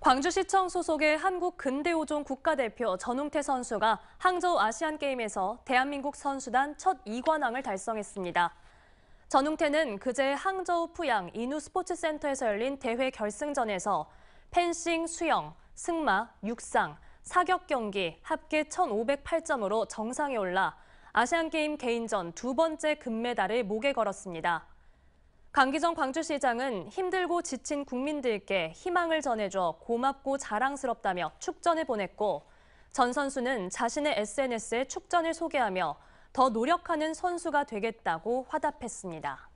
광주시청 소속의 한국 근대오종 국가대표 전웅태 선수가 항저우 아시안게임에서 대한민국 선수단 첫 2관왕을 달성했습니다. 전웅태는 그제 항저우 푸양 인우 스포츠센터에서 열린 대회 결승전에서 펜싱, 수영, 승마, 육상, 사격 경기 합계 1,508점으로 정상에 올라 아시안게임 개인전 두 번째 금메달을 목에 걸었습니다. 강기정 광주시장은 힘들고 지친 국민들께 희망을 전해줘 고맙고 자랑스럽다며 축전을 보냈고 전 선수는 자신의 SNS에 축전을 소개하며 더 노력하는 선수가 되겠다고 화답했습니다.